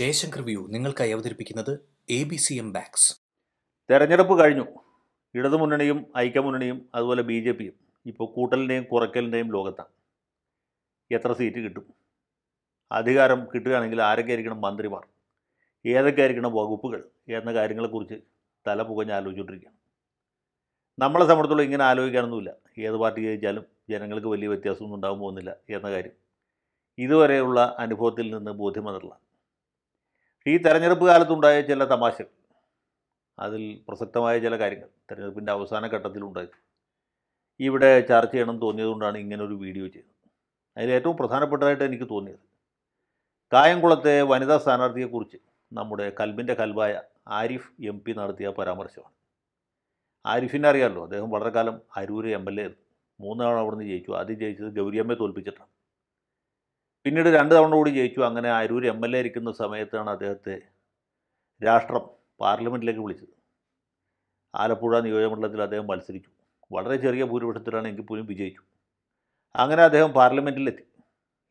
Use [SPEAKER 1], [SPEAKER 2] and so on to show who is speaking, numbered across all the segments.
[SPEAKER 1] Jaishankar view നിങ്ങൾക്കായി അവതരിപ്പിക്കുന്നത് A B C എം ബാക്സ് തെരഞ്ഞെടുപ്പ് കഴിഞ്ഞു ഇടതുമുന്നണിയും ഐക്യമുന്നണിയും അതുപോലെ ബി ജെ പിയും ഇപ്പോൾ കൂട്ടലിൻ്റെയും കുറയ്ക്കലിൻ്റെയും ലോകത്താണ് എത്ര സീറ്റ് കിട്ടും അധികാരം കിട്ടുകയാണെങ്കിൽ ആരൊക്കെ ആയിരിക്കണം മന്ത്രിമാർ ഏതൊക്കെ ആയിരിക്കണം വകുപ്പുകൾ എന്ന കാര്യങ്ങളെക്കുറിച്ച് തല പുകഞ്ഞ് ആലോചിച്ചുകൊണ്ടിരിക്കുകയാണ് നമ്മളെ സംബന്ധിച്ചുള്ള ഇങ്ങനെ ആലോചിക്കാനൊന്നുമില്ല ഏത് പാർട്ടി ജയിച്ചാലും ജനങ്ങൾക്ക് വലിയ വ്യത്യാസമൊന്നും ഉണ്ടാകാൻ പോകുന്നില്ല എന്ന കാര്യം ഇതുവരെയുള്ള അനുഭവത്തിൽ നിന്ന് ബോധ്യം വന്നിട്ടുള്ളതാണ് ഈ തെരഞ്ഞെടുപ്പ് കാലത്തുണ്ടായ ചില തമാശകൾ അതിൽ പ്രസക്തമായ ചില കാര്യങ്ങൾ തെരഞ്ഞെടുപ്പിൻ്റെ അവസാന ഘട്ടത്തിലുണ്ടായി ഇവിടെ ചർച്ച ചെയ്യണം തോന്നിയതുകൊണ്ടാണ് ഇങ്ങനൊരു വീഡിയോ ചെയ്തത് അതിൽ ഏറ്റവും പ്രധാനപ്പെട്ടതായിട്ട് എനിക്ക് തോന്നിയത് കായംകുളത്തെ വനിതാ സ്ഥാനാർത്ഥിയെക്കുറിച്ച് നമ്മുടെ കൽബിൻ്റെ കൽബായ ആരിഫ് എം പി നടത്തിയ പരാമർശമാണ് ആരിഫിനെ അറിയാമല്ലോ അദ്ദേഹം വളരെ കാലം അരൂർ എം എൽ എ ആയിരുന്നു മൂന്നാണ് അവിടുന്ന് ജയിച്ചു ആദ്യം ജയിച്ചത് ഗൗരിയമ്മയെ തോൽപ്പിച്ചിട്ടാണ് പിന്നീട് രണ്ട് തവണ കൂടി ജയിച്ചു അങ്ങനെ അരൂർ എം എൽ എ ഇരിക്കുന്ന സമയത്താണ് അദ്ദേഹത്തെ രാഷ്ട്രം പാർലമെൻറ്റിലേക്ക് വിളിച്ചത് ആലപ്പുഴ നിയോജകമണ്ഡലത്തിൽ അദ്ദേഹം മത്സരിച്ചു വളരെ ചെറിയ ഭൂരിപക്ഷത്തിലാണ് എങ്കിൽ പോലും വിജയിച്ചു അങ്ങനെ അദ്ദേഹം പാർലമെൻറ്റിലെത്തി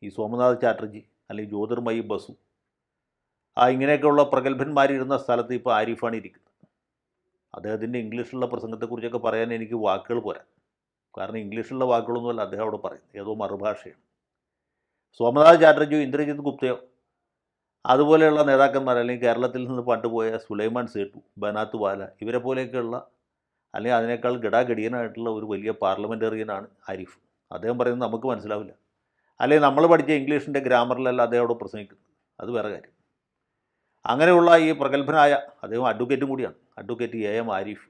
[SPEAKER 1] ഈ സോമനാഥ് ചാറ്റർജി അല്ലെങ്കിൽ ജ്യോതിർമയി ബസു ആ ഇങ്ങനെയൊക്കെയുള്ള പ്രഗത്ഭന്മാരിരുന്ന സ്ഥലത്ത് ഇപ്പോൾ ആരിഫാണ് ഇരിക്കുന്നത് അദ്ദേഹത്തിൻ്റെ ഇംഗ്ലീഷിലുള്ള പ്രസംഗത്തെക്കുറിച്ചൊക്കെ പറയാൻ എനിക്ക് വാക്കുകൾ പോരാ കാരണം ഇംഗ്ലീഷിലുള്ള വാക്കുകളൊന്നുമല്ല അദ്ദേഹം അവിടെ പറയുന്നത് ഏതോ മറുഭാഷയാണ് സോമനാഥ് ചാറ്റർജിയോ ഇന്ദ്രജിത് ഗുപ്തയോ അതുപോലെയുള്ള നേതാക്കന്മാർ അല്ലെങ്കിൽ കേരളത്തിൽ നിന്ന് പണ്ടുപോയ സുലൈമാൻ സേട്ടു ബനാത്ത് വാല ഇവരെ പോലെയൊക്കെയുള്ള അല്ലെങ്കിൽ അതിനേക്കാൾ ഗടാഗടിയനായിട്ടുള്ള ഒരു വലിയ പാർലമെൻറ്റേറിയനാണ് ആരിഫ് അദ്ദേഹം പറയുന്നത് നമുക്ക് മനസ്സിലാവില്ല അല്ലെങ്കിൽ നമ്മൾ പഠിച്ച ഇംഗ്ലീഷിൻ്റെ ഗ്രാമറിലല്ല അദ്ദേഹം അവിടെ പ്രസംഗിക്കുന്നത് അത് വേറെ കാര്യം അങ്ങനെയുള്ള ഈ പ്രഗത്ഭനായ അദ്ദേഹം അഡ്വക്കേറ്റും കൂടിയാണ് അഡ്വക്കേറ്റ് എ എം ആരിഫ്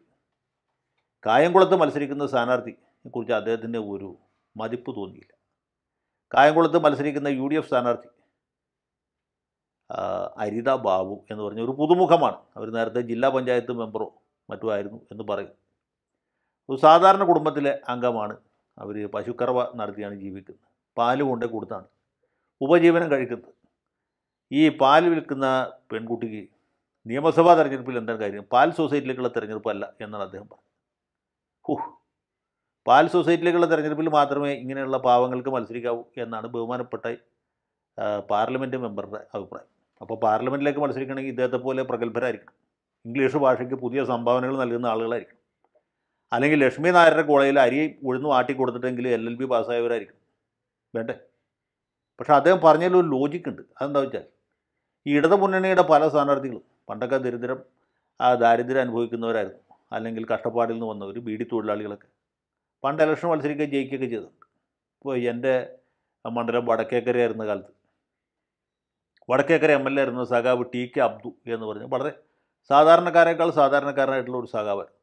[SPEAKER 1] കായംകുളത്ത് മത്സരിക്കുന്ന സ്ഥാനാർത്ഥിയെക്കുറിച്ച് അദ്ദേഹത്തിൻ്റെ ഒരു മതിപ്പ് തോന്നിയില്ല കായംകുളത്ത് മത്സരിക്കുന്ന യു ഡി എഫ് സ്ഥാനാർത്ഥി അരിത ബാബു എന്ന് പറഞ്ഞ ഒരു പുതുമുഖമാണ് അവർ നേരത്തെ ജില്ലാ പഞ്ചായത്ത് മെമ്പറോ മറ്റോ ആയിരുന്നു എന്ന് പറയും ഒരു സാധാരണ കുടുംബത്തിലെ അംഗമാണ് അവർ പശുക്കറവ നടത്തിയാണ് ജീവിക്കുന്നത് പാല് കൊണ്ടേ കൊടുത്താണ് ഉപജീവനം കഴിക്കുന്നത് ഈ പാൽ വിൽക്കുന്ന പെൺകുട്ടിക്ക് നിയമസഭാ തെരഞ്ഞെടുപ്പിൽ എന്താണ് കാര്യം പാൽ സൊസൈറ്റിയിലേക്കുള്ള തെരഞ്ഞെടുപ്പല്ല എന്നാണ് അദ്ദേഹം പറഞ്ഞത് ഓഹ് പാൽ സൊസൈറ്റിയിലേക്കുള്ള തെരഞ്ഞെടുപ്പിൽ മാത്രമേ ഇങ്ങനെയുള്ള പാവങ്ങൾക്ക് മത്സരിക്കാവൂ എന്നാണ് ബഹുമാനപ്പെട്ട പാർലമെൻറ്റ് മെമ്പറുടെ അഭിപ്രായം അപ്പോൾ പാർലമെൻറ്റിലേക്ക് മത്സരിക്കണമെങ്കിൽ ഇദ്ദേഹത്തെ പോലെ പ്രഗത്ഭരായിരിക്കണം ഇംഗ്ലീഷ് ഭാഷയ്ക്ക് പുതിയ സംഭാവനകൾ നൽകുന്ന ആളുകളായിരിക്കണം അല്ലെങ്കിൽ ലക്ഷ്മി നായരുടെ കോളേജിൽ അരി ഉഴുന്ന് ആട്ടി കൊടുത്തിട്ടെങ്കിൽ എൽ എൽ ബി പാസ്സായവരായിരിക്കണം വേണ്ടേ പക്ഷേ അദ്ദേഹം പറഞ്ഞതിലൊരു ഒരു ലോജിക്കുണ്ട് അതെന്താ വെച്ചാൽ ഈ ഇടതു മുന്നണിയുടെ പല സ്ഥാനാർത്ഥികളും പണ്ടൊക്കെ ദരിദ്രം ആ ദാരിദ്ര്യം അനുഭവിക്കുന്നവരായിരുന്നു അല്ലെങ്കിൽ കഷ്ടപ്പാടിൽ നിന്ന് വന്നവർ ബീഡി തൊഴിലാളികളൊക്കെ പണ്ട് ഇലക്ഷൻ മത്സരിക്കുക ജയിക്കുകയൊക്കെ ചെയ്തിട്ടുണ്ട് ഇപ്പോൾ എൻ്റെ മണ്ഡലം ആയിരുന്ന കാലത്ത് വടക്കേക്കര എം എൽ എ ആയിരുന്നു സഖാവ് ടി കെ അബ്ദു എന്ന് പറഞ്ഞ് വളരെ സാധാരണക്കാരേക്കാൾ സാധാരണക്കാരനായിട്ടുള്ള ഒരു സഖാവായിരുന്നു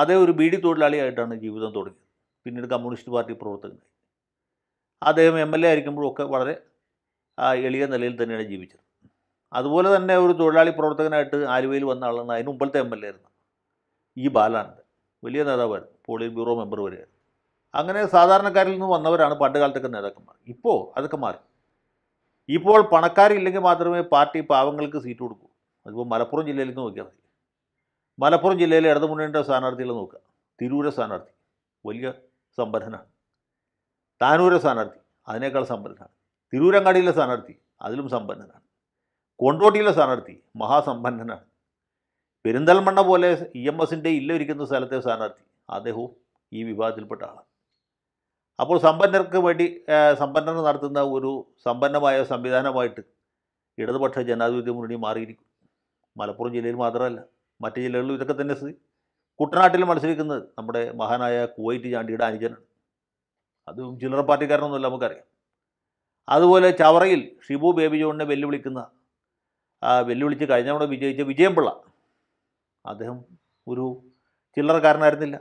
[SPEAKER 1] അതേ ഒരു ബീഡി തൊഴിലാളിയായിട്ടാണ് ജീവിതം തുടങ്ങിയത് പിന്നീട് കമ്മ്യൂണിസ്റ്റ് പാർട്ടി പ്രവർത്തകനായി അദ്ദേഹം എം എൽ എ ആയിരിക്കുമ്പോഴൊക്കെ വളരെ എളിയ നിലയിൽ തന്നെയാണ് ജീവിച്ചത് അതുപോലെ തന്നെ ഒരു തൊഴിലാളി പ്രവർത്തകനായിട്ട് ആലുവയിൽ വന്ന ആളാണ് അതിന് മുമ്പത്തെ എം എൽ എ ആയിരുന്നു ഈ ബാലാനന്ദൻ വലിയ നേതാവ് പോളിറ്റ് ബ്യൂറോ മെമ്പർ വരെ അങ്ങനെ സാധാരണക്കാരിൽ നിന്ന് വന്നവരാണ് പണ്ട് കാലത്തൊക്കെ നേതാക്കന്മാർ ഇപ്പോൾ അതൊക്കെ മാറി ഇപ്പോൾ പണക്കാരില്ലെങ്കിൽ മാത്രമേ പാർട്ടി പാവങ്ങൾക്ക് സീറ്റ് കൊടുക്കൂ അതിപ്പോൾ മലപ്പുറം ജില്ലയിലേക്ക് നോക്കിയാൽ മതി മലപ്പുറം ജില്ലയിലെ ഇടതുമുന്നണിയുടെ സ്ഥാനാർത്ഥികൾ നോക്കുക തിരൂരെ സ്ഥാനാർത്ഥി വലിയ സംഭരണ താനൂരെ സ്ഥാനാർത്ഥി അതിനേക്കാൾ സമ്പന്നനാണ് തിരൂരങ്ങാടിയിലെ സ്ഥാനാർത്ഥി അതിലും സമ്പന്നനാണ് കൊണ്ടോട്ടിയിലെ സ്ഥാനാർത്ഥി മഹാസമ്പന്നനാണ് പെരിന്തൽമണ്ണ പോലെ ഇ എം എസിൻ്റെ ഇല്ലൊരിക്കുന്ന സ്ഥലത്തെ സ്ഥാനാർത്ഥി അദ്ദേഹവും ഈ വിഭാഗത്തിൽപ്പെട്ട ആളാണ് അപ്പോൾ സമ്പന്നർക്ക് വേണ്ടി സമ്പന്നർ നടത്തുന്ന ഒരു സമ്പന്നമായ സംവിധാനമായിട്ട് ഇടതുപക്ഷ ജനാധിപത്യ മുന്നണി മാറിയിരിക്കും മലപ്പുറം ജില്ലയിൽ മാത്രമല്ല മറ്റ് ജില്ലകളിലും ഇതൊക്കെ തന്നെ സ്ഥിതി കുട്ടനാട്ടിൽ മത്സരിക്കുന്നത് നമ്മുടെ മഹാനായ കുവൈറ്റ് ചാണ്ടിയുടെ അനുജനാണ് അതും ചില്ലറ പാർട്ടിക്കാരനൊന്നുമല്ല നമുക്കറിയാം അതുപോലെ ചവറയിൽ ഷിബു ബേബി ജോണിനെ വെല്ലുവിളിക്കുന്ന വെല്ലുവിളിച്ച് കഴിഞ്ഞവിടെ വിജയിച്ച വിജയംപിള്ള അദ്ദേഹം ഒരു ചില്ലറക്കാരനായിരുന്നില്ല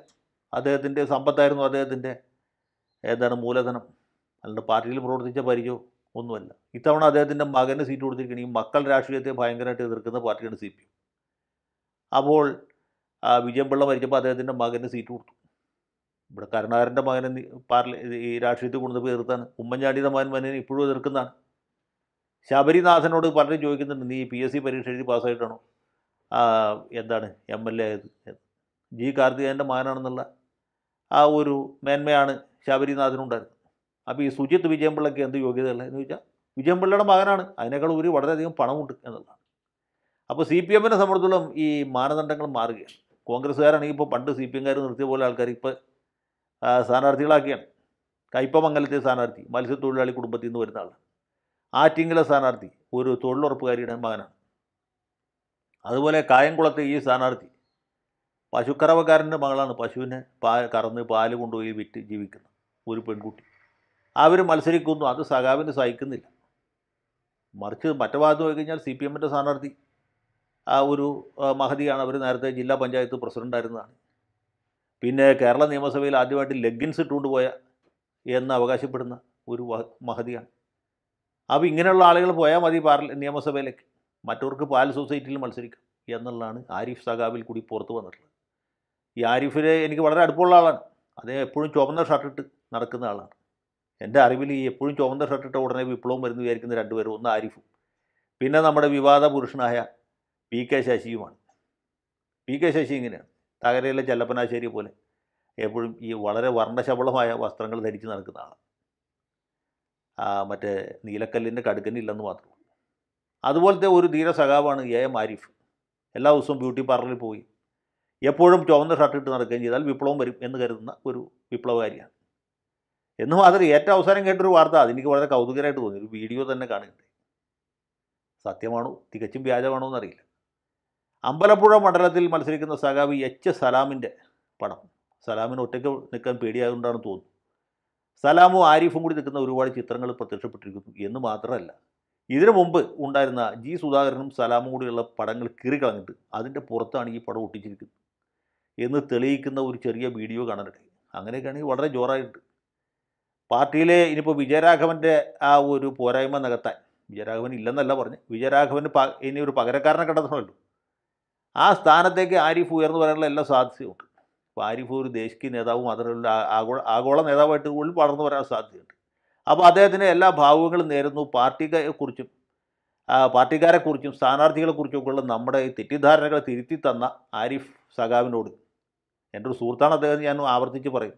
[SPEAKER 1] അദ്ദേഹത്തിൻ്റെ സമ്പത്തായിരുന്നു അദ്ദേഹത്തിൻ്റെ ഏതാണ് മൂലധനം അല്ലാണ്ട് പാർട്ടിയിൽ പ്രവർത്തിച്ച പരിചയമോ ഒന്നുമല്ല ഇത്തവണ അദ്ദേഹത്തിൻ്റെ മകന് സീറ്റ് കൊടുത്തിരിക്കുകയാണ് ഈ മക്കൾ രാഷ്ട്രീയത്തെ ഭയങ്കരമായിട്ട് എതിർക്കുന്ന പാർട്ടിയാണ് സി പി അപ്പോൾ വിജയപിള്ള മരിച്ചപ്പോൾ അദ്ദേഹത്തിൻ്റെ മകന് സീറ്റ് കൊടുത്തു ഇവിടെ കരുണാകരൻ്റെ മകനെ പാർലി ഈ രാഷ്ട്രീയത്തിൽ കൊണ്ടുപോയി എതിർത്താണ് ഉമ്മൻചാണ്ടിയുടെ മകൻ മകനെ ഇപ്പോഴും എതിർക്കുന്നതാണ് ശബരിനാഥനോട് പലരും ചോദിക്കുന്നുണ്ട് നീ പി എസ് സി പരീക്ഷ എഴുതി പാസ്സായിട്ടാണോ എന്താണ് എം എൽ എ ആയത് ജി കാർത്തികേൻ്റെ മകനാണെന്നുള്ള ആ ഒരു മേന്മയാണ് ശബരിനാഥനുണ്ടായിരുന്നത് അപ്പോൾ ഈ സുജിത്ത് വിജയമ്പിള്ളയ്ക്ക് എന്ത് യോഗ്യതയുള്ള എന്ന് ചോദിച്ചാൽ വിജയമ്പിള്ളയുടെ മകനാണ് അതിനേക്കാൾ ഒരു വളരെയധികം പണമുണ്ട് എന്നുള്ളതാണ് അപ്പോൾ സി പി എമ്മിനെ സംബന്ധിച്ചോളം ഈ മാനദണ്ഡങ്ങൾ മാറുകയാണ് കോൺഗ്രസ്സുകാരാണെങ്കിൽ ഇപ്പോൾ പണ്ട് സി പി എംകാർ നിർത്തിയ പോലെ ആൾക്കാർ ഇപ്പോൾ സ്ഥാനാർത്ഥികളാക്കിയാണ് കയ്പമംഗലത്തെ സ്ഥാനാർത്ഥി മത്സ്യത്തൊഴിലാളി കുടുംബത്തിൽ നിന്ന് വരുന്ന ആൾ ആറ്റിങ്ങലെ സ്ഥാനാർത്ഥി ഒരു തൊഴിലുറപ്പുകാരിയുടെ മകനാണ് അതുപോലെ കായംകുളത്ത് ഈ സ്ഥാനാർത്ഥി പശുക്കറവക്കാരൻ്റെ മകളാണ് പശുവിനെ പാ കറന്ന് പാല് കൊണ്ടുപോയി വിറ്റ് ജീവിക്കുന്ന ഒരു പെൺകുട്ടി അവർ മത്സരിക്കുന്നു അത് സഖാവിന് സഹിക്കുന്നില്ല മറിച്ച് മറ്റു ഭാഗത്ത് പോയി കഴിഞ്ഞാൽ സി പി എമ്മിൻ്റെ സ്ഥാനാർത്ഥി ആ ഒരു മഹതിയാണ് അവർ നേരത്തെ ജില്ലാ പഞ്ചായത്ത് പ്രസിഡൻ്റായിരുന്നതാണ് പിന്നെ കേരള നിയമസഭയിൽ ആദ്യമായിട്ട് ലെഗിൻസ് ഇട്ടുകൊണ്ടുപോയ പോയ എന്ന് അവകാശപ്പെടുന്ന ഒരു മഹതിയാണ് അപ്പോൾ ഇങ്ങനെയുള്ള ആളുകൾ പോയാൽ മതി പാർല നിയമസഭയിലേക്ക് മറ്റവർക്ക് പാൽ സൊസൈറ്റിയിൽ മത്സരിക്കാം എന്നുള്ളതാണ് ആരിഫ് സഖാബിൽ കൂടി പുറത്ത് വന്നിട്ടുള്ളത് ഈ ആരിഫിനെ എനിക്ക് വളരെ അടുപ്പമുള്ള ആളാണ് അദ്ദേഹം എപ്പോഴും ചുവന്ന ഷർട്ടിട്ട് നടക്കുന്ന ആളാണ് എൻ്റെ അറിവിൽ ഈ എപ്പോഴും ചുവന്ന ഷർട്ടിട്ട ഉടനെ വിപ്ലവം വരുന്നു വിചാരിക്കുന്ന രണ്ടുപേരും ഒന്ന് ആരിഫും പിന്നെ നമ്മുടെ വിവാദ പുരുഷനായ പി കെ ശശിയുമാണ് പി കെ ശശി ഇങ്ങനെയാണ് തകരയിലെ ചെല്ലപ്പനാശ്ശേരി പോലെ എപ്പോഴും ഈ വളരെ വർണ്ണശബളമായ വസ്ത്രങ്ങൾ ധരിച്ച് നടക്കുന്ന ആളാണ് മറ്റേ നീലക്കല്ലിൻ്റെ കടുക്കനില്ലെന്ന് മാത്രം അതുപോലത്തെ ഒരു ധീര സഖാവാണ് എ എം ആരിഫ് എല്ലാ ദിവസവും ബ്യൂട്ടി പാർലറിൽ പോയി എപ്പോഴും ചുവന്ന ഷർട്ട് ഇട്ട് നടക്കുകയും ചെയ്താൽ വിപ്ലവം വരും എന്ന് കരുതുന്ന ഒരു വിപ്ലവകാരിയാണ് എന്ന് മാത്രം ഏറ്റവും അവസാനം കേട്ടൊരു വാർത്ത അതെനിക്ക് വളരെ കൗതുകരായിട്ട് തോന്നി ഒരു വീഡിയോ തന്നെ കാണുന്നുണ്ട് സത്യമാണോ തികച്ചും വ്യാജമാണോ എന്നറിയില്ല അമ്പലപ്പുഴ മണ്ഡലത്തിൽ മത്സരിക്കുന്ന സഖാവി എച്ച് സലാമിൻ്റെ പടം സലാമിന് ഒറ്റയ്ക്ക് നിൽക്കാൻ പേടിയായതുകൊണ്ടാണ് തോന്നുന്നു സലാമും ആരിഫും കൂടി നിൽക്കുന്ന ഒരുപാട് ചിത്രങ്ങൾ പ്രത്യക്ഷപ്പെട്ടിരിക്കുന്നു എന്ന് മാത്രമല്ല ഇതിനു മുമ്പ് ഉണ്ടായിരുന്ന ജി സുധാകരനും സലാമും കൂടിയുള്ള പടങ്ങൾ കീറിക്കളഞ്ഞിട്ട് അതിൻ്റെ പുറത്താണ് ഈ പടം ഒട്ടിച്ചിരിക്കുന്നത് എന്ന് തെളിയിക്കുന്ന ഒരു ചെറിയ വീഡിയോ കാണാനിടയായി അങ്ങനെയൊക്കെയാണെങ്കിൽ വളരെ ജോറായിട്ട് പാർട്ടിയിലെ ഇനിയിപ്പോൾ വിജയരാഘവൻ്റെ ആ ഒരു പോരായ്മ നികത്താൻ വിജയരാഘവൻ ഇല്ലെന്നല്ല പറഞ്ഞ് വിജയരാഘവന് പ ഇനി ഒരു പകരക്കാരനെ കണ്ടെത്തണമല്ലോ ആ സ്ഥാനത്തേക്ക് ആരിഫ് ഉയർന്നു പറയാനുള്ള എല്ലാ സാധ്യതയുമുണ്ട് ഇപ്പോൾ ആരിഫ് ഒരു ദേശീയ നേതാവും അതിനുള്ള ആഗോള ആഗോള നേതാവായിട്ട് പോലും വളർന്നു വരാൻ സാധ്യതയുണ്ട് അപ്പോൾ അദ്ദേഹത്തിൻ്റെ എല്ലാ ഭാവുകളും നേരുന്നു പാർട്ടിയെക്കുറിച്ചും പാർട്ടിക്കാരെക്കുറിച്ചും സ്ഥാനാർത്ഥികളെക്കുറിച്ചുമൊക്കെയുള്ള നമ്മുടെ ഈ തെറ്റിദ്ധാരണകളെ തിരുത്തി തന്ന ആരിഫ് സഖാവിനോട് എൻ്റെ ഒരു സുഹൃത്താണ് അദ്ദേഹം ഞാൻ ആവർത്തിച്ച് പറയും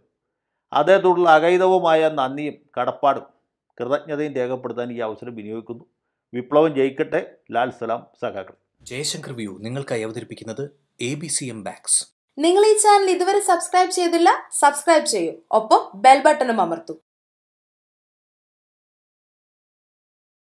[SPEAKER 1] അദ്ദേഹത്തോടുള്ള അകൈതവുമായ നന്ദിയും കടപ്പാടും കൃതജ്ഞതയും രേഖപ്പെടുത്താൻ ഈ അവസരം വിനിയോഗിക്കുന്നു വിപ്ലവം ജയിക്കട്ടെ ലാൽ സലാം സഖാക്കൾ ജയശങ്കർ വ്യൂ നിങ്ങൾക്കായി അവതരിപ്പിക്കുന്നത് എ ബി സി എം ബാക്സ് നിങ്ങൾ ഈ ചാനൽ ഇതുവരെ സബ്സ്ക്രൈബ് ചെയ്തില്ല സബ്സ്ക്രൈബ് ചെയ്യൂ ഒപ്പം ബെൽ ബട്ടണും അമർത്തും